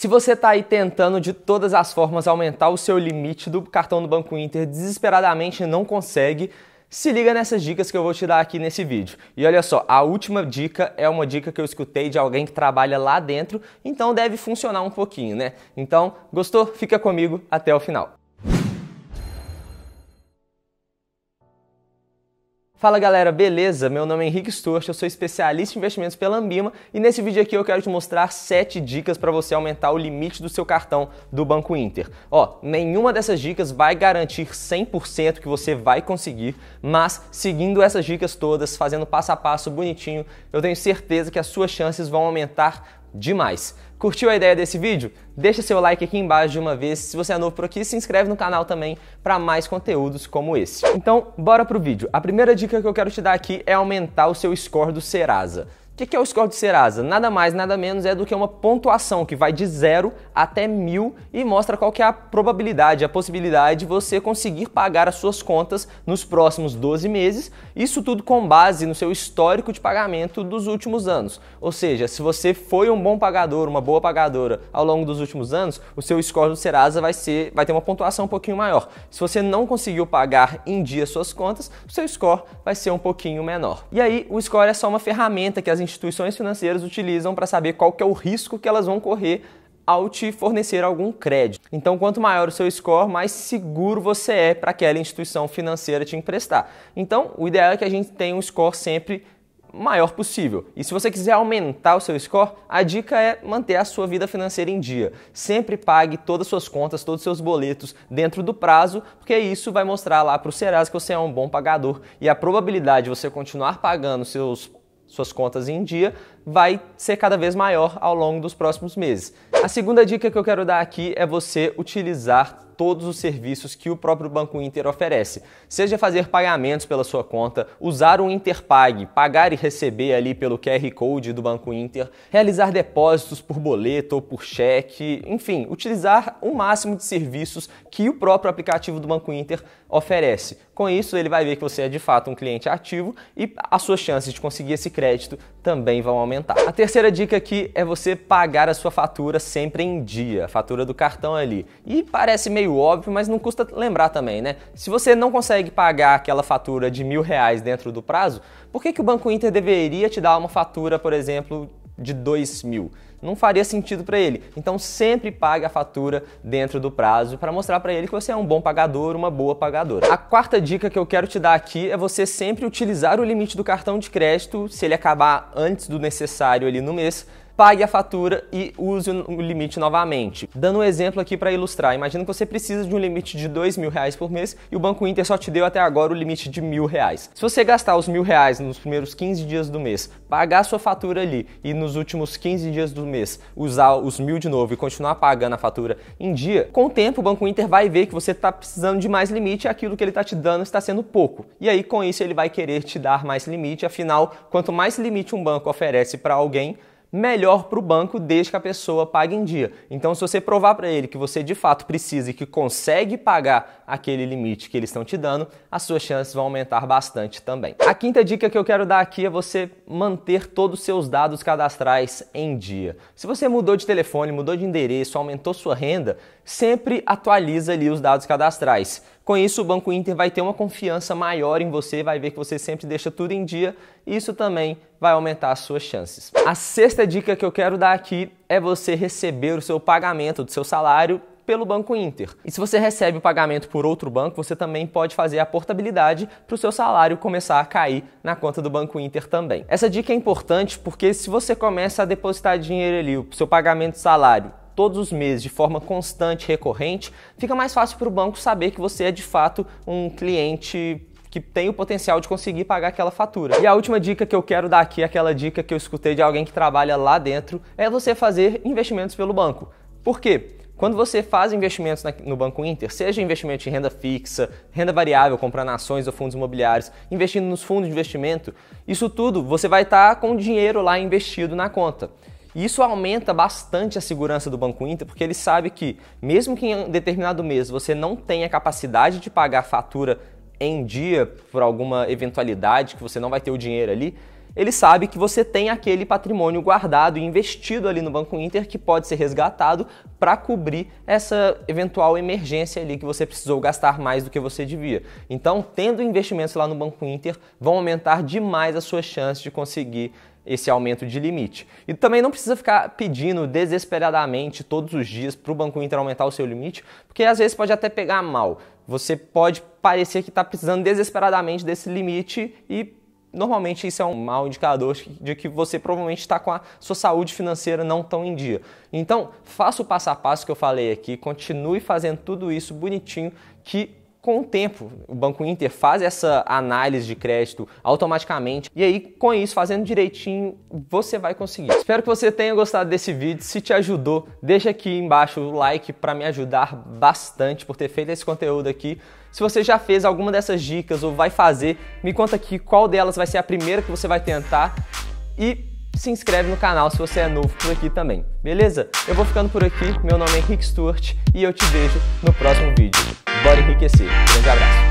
Se você está aí tentando de todas as formas aumentar o seu limite do cartão do Banco Inter desesperadamente não consegue, se liga nessas dicas que eu vou te dar aqui nesse vídeo. E olha só, a última dica é uma dica que eu escutei de alguém que trabalha lá dentro, então deve funcionar um pouquinho, né? Então, gostou? Fica comigo até o final. Fala galera, beleza? Meu nome é Henrique Sturch, eu sou especialista em investimentos pela Ambima e nesse vídeo aqui eu quero te mostrar 7 dicas para você aumentar o limite do seu cartão do Banco Inter. Ó, nenhuma dessas dicas vai garantir 100% que você vai conseguir, mas seguindo essas dicas todas, fazendo passo a passo bonitinho, eu tenho certeza que as suas chances vão aumentar demais. Curtiu a ideia desse vídeo? Deixa seu like aqui embaixo de uma vez. Se você é novo por aqui, se inscreve no canal também para mais conteúdos como esse. Então, bora pro vídeo. A primeira dica que eu quero te dar aqui é aumentar o seu score do Serasa. O que, que é o score do Serasa? Nada mais, nada menos é do que uma pontuação que vai de 0 até 1000 e mostra qual que é a probabilidade, a possibilidade de você conseguir pagar as suas contas nos próximos 12 meses, isso tudo com base no seu histórico de pagamento dos últimos anos. Ou seja, se você foi um bom pagador, uma boa pagadora ao longo dos últimos anos, o seu score do Serasa vai, ser, vai ter uma pontuação um pouquinho maior. Se você não conseguiu pagar em dia suas contas, o seu score vai ser um pouquinho menor. E aí, o score é só uma ferramenta que as instituições financeiras utilizam para saber qual que é o risco que elas vão correr ao te fornecer algum crédito. Então, quanto maior o seu score, mais seguro você é para aquela instituição financeira te emprestar. Então, o ideal é que a gente tenha um score sempre maior possível. E se você quiser aumentar o seu score, a dica é manter a sua vida financeira em dia. Sempre pague todas as suas contas, todos os seus boletos dentro do prazo, porque isso vai mostrar lá para o Serasa que você é um bom pagador e a probabilidade de você continuar pagando seus suas contas em dia, vai ser cada vez maior ao longo dos próximos meses. A segunda dica que eu quero dar aqui é você utilizar todos os serviços que o próprio Banco Inter oferece, seja fazer pagamentos pela sua conta, usar o Interpag, pagar e receber ali pelo QR Code do Banco Inter, realizar depósitos por boleto ou por cheque, enfim, utilizar o máximo de serviços que o próprio aplicativo do Banco Inter oferece. Com isso, ele vai ver que você é de fato um cliente ativo e as suas chances de conseguir esse crédito também vão aumentar. A terceira dica aqui é você pagar a sua fatura sempre em dia, a fatura do cartão ali. E parece meio meio óbvio, mas não custa lembrar também, né? Se você não consegue pagar aquela fatura de mil reais dentro do prazo, por que, que o Banco Inter deveria te dar uma fatura, por exemplo, de dois mil? Não faria sentido para ele. Então sempre pague a fatura dentro do prazo para mostrar para ele que você é um bom pagador, uma boa pagadora. A quarta dica que eu quero te dar aqui é você sempre utilizar o limite do cartão de crédito se ele acabar antes do necessário ali no mês pague a fatura e use o limite novamente. Dando um exemplo aqui para ilustrar, imagina que você precisa de um limite de dois mil reais por mês e o Banco Inter só te deu até agora o limite de mil reais. Se você gastar os mil reais nos primeiros 15 dias do mês, pagar sua fatura ali e nos últimos 15 dias do mês usar os mil de novo e continuar pagando a fatura em dia, com o tempo o Banco Inter vai ver que você está precisando de mais limite e aquilo que ele está te dando está sendo pouco. E aí com isso ele vai querer te dar mais limite, afinal, quanto mais limite um banco oferece para alguém, melhor para o banco desde que a pessoa pague em dia. Então, se você provar para ele que você de fato precisa e que consegue pagar aquele limite que eles estão te dando, as suas chances vão aumentar bastante também. A quinta dica que eu quero dar aqui é você manter todos os seus dados cadastrais em dia. Se você mudou de telefone, mudou de endereço, aumentou sua renda, sempre atualiza ali os dados cadastrais. Com isso, o Banco Inter vai ter uma confiança maior em você, vai ver que você sempre deixa tudo em dia, e isso também vai aumentar as suas chances. A sexta dica que eu quero dar aqui é você receber o seu pagamento do seu salário pelo Banco Inter. E se você recebe o pagamento por outro banco, você também pode fazer a portabilidade para o seu salário começar a cair na conta do Banco Inter também. Essa dica é importante porque se você começa a depositar dinheiro ali, o seu pagamento de salário, todos os meses de forma constante, recorrente, fica mais fácil para o banco saber que você é de fato um cliente que tem o potencial de conseguir pagar aquela fatura. E a última dica que eu quero dar aqui, aquela dica que eu escutei de alguém que trabalha lá dentro, é você fazer investimentos pelo banco. Por quê? Quando você faz investimentos no Banco Inter, seja investimento em renda fixa, renda variável, comprando ações ou fundos imobiliários, investindo nos fundos de investimento, isso tudo você vai estar tá com dinheiro lá investido na conta isso aumenta bastante a segurança do Banco Inter, porque ele sabe que, mesmo que em um determinado mês você não tenha capacidade de pagar a fatura em dia por alguma eventualidade, que você não vai ter o dinheiro ali, ele sabe que você tem aquele patrimônio guardado e investido ali no Banco Inter que pode ser resgatado para cobrir essa eventual emergência ali que você precisou gastar mais do que você devia. Então, tendo investimentos lá no Banco Inter, vão aumentar demais a sua chance de conseguir esse aumento de limite. E também não precisa ficar pedindo desesperadamente todos os dias para o Banco Inter aumentar o seu limite, porque às vezes pode até pegar mal. Você pode parecer que está precisando desesperadamente desse limite e normalmente isso é um mau indicador de que você provavelmente está com a sua saúde financeira não tão em dia. Então, faça o passo a passo que eu falei aqui, continue fazendo tudo isso bonitinho que com o tempo, o Banco Inter faz essa análise de crédito automaticamente e aí com isso, fazendo direitinho, você vai conseguir. Espero que você tenha gostado desse vídeo. Se te ajudou, deixa aqui embaixo o like para me ajudar bastante por ter feito esse conteúdo aqui. Se você já fez alguma dessas dicas ou vai fazer, me conta aqui qual delas vai ser a primeira que você vai tentar e se inscreve no canal se você é novo por aqui também, beleza? Eu vou ficando por aqui, meu nome é Rick Stewart e eu te vejo no próximo vídeo enriquecer. Um grande abraço.